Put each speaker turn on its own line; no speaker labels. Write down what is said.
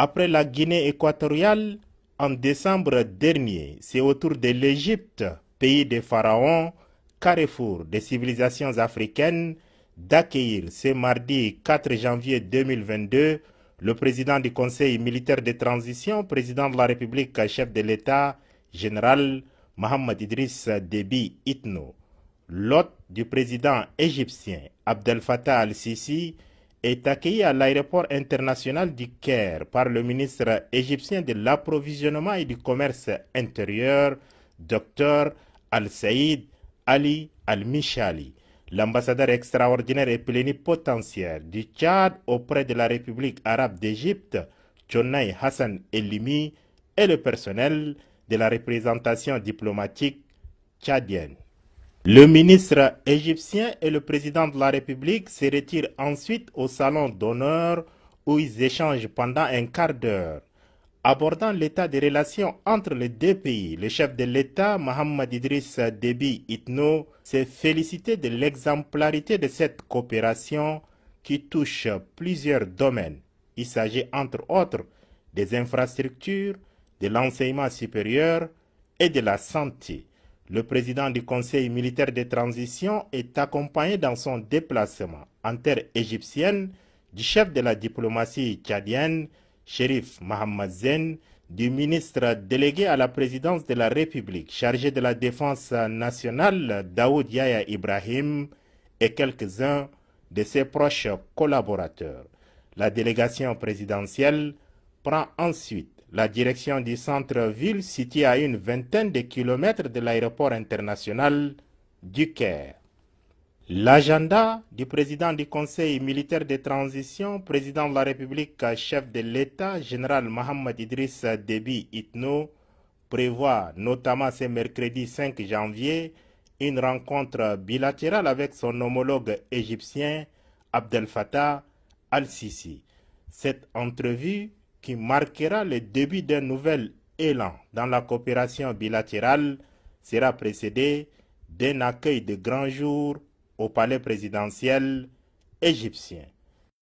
Après la Guinée équatoriale, en décembre dernier, c'est autour de l'Égypte, pays des pharaons, carrefour des civilisations africaines, d'accueillir ce mardi 4 janvier 2022 le président du Conseil militaire de transition, président de la République, chef de l'État, général Mohamed Idriss Déby Itno, l'hôte du président égyptien Abdel Fattah al-Sisi, est accueilli à l'aéroport international du Caire par le ministre égyptien de l'approvisionnement et du commerce intérieur, Dr Al-Saïd Ali Al-Mishali. L'ambassadeur extraordinaire et plénipotentiaire du Tchad auprès de la République arabe d'Égypte, Chonay Hassan Elimi, et le personnel de la représentation diplomatique tchadienne. Le ministre égyptien et le président de la République se retirent ensuite au salon d'honneur où ils échangent pendant un quart d'heure. Abordant l'état des relations entre les deux pays, le chef de l'État, Mohamed Idriss Déby Itno, s'est félicité de l'exemplarité de cette coopération qui touche plusieurs domaines. Il s'agit entre autres des infrastructures, de l'enseignement supérieur et de la santé. Le président du Conseil militaire de transition est accompagné dans son déplacement en terre égyptienne du chef de la diplomatie tchadienne, shérif Mohamed Zen, du ministre délégué à la présidence de la République chargé de la défense nationale, Daoud Yahya Ibrahim, et quelques-uns de ses proches collaborateurs. La délégation présidentielle prend ensuite la direction du centre-ville situé à une vingtaine de kilomètres de l'aéroport international du Caire. L'agenda du président du Conseil militaire de transition, président de la République, chef de l'État, général Mohamed Idriss Déby Itno, prévoit notamment ce mercredi 5 janvier une rencontre bilatérale avec son homologue égyptien Abdel Fattah al-Sisi. Cette entrevue qui marquera le début d'un nouvel élan dans la coopération bilatérale sera précédé d'un accueil de grand jour au palais présidentiel égyptien.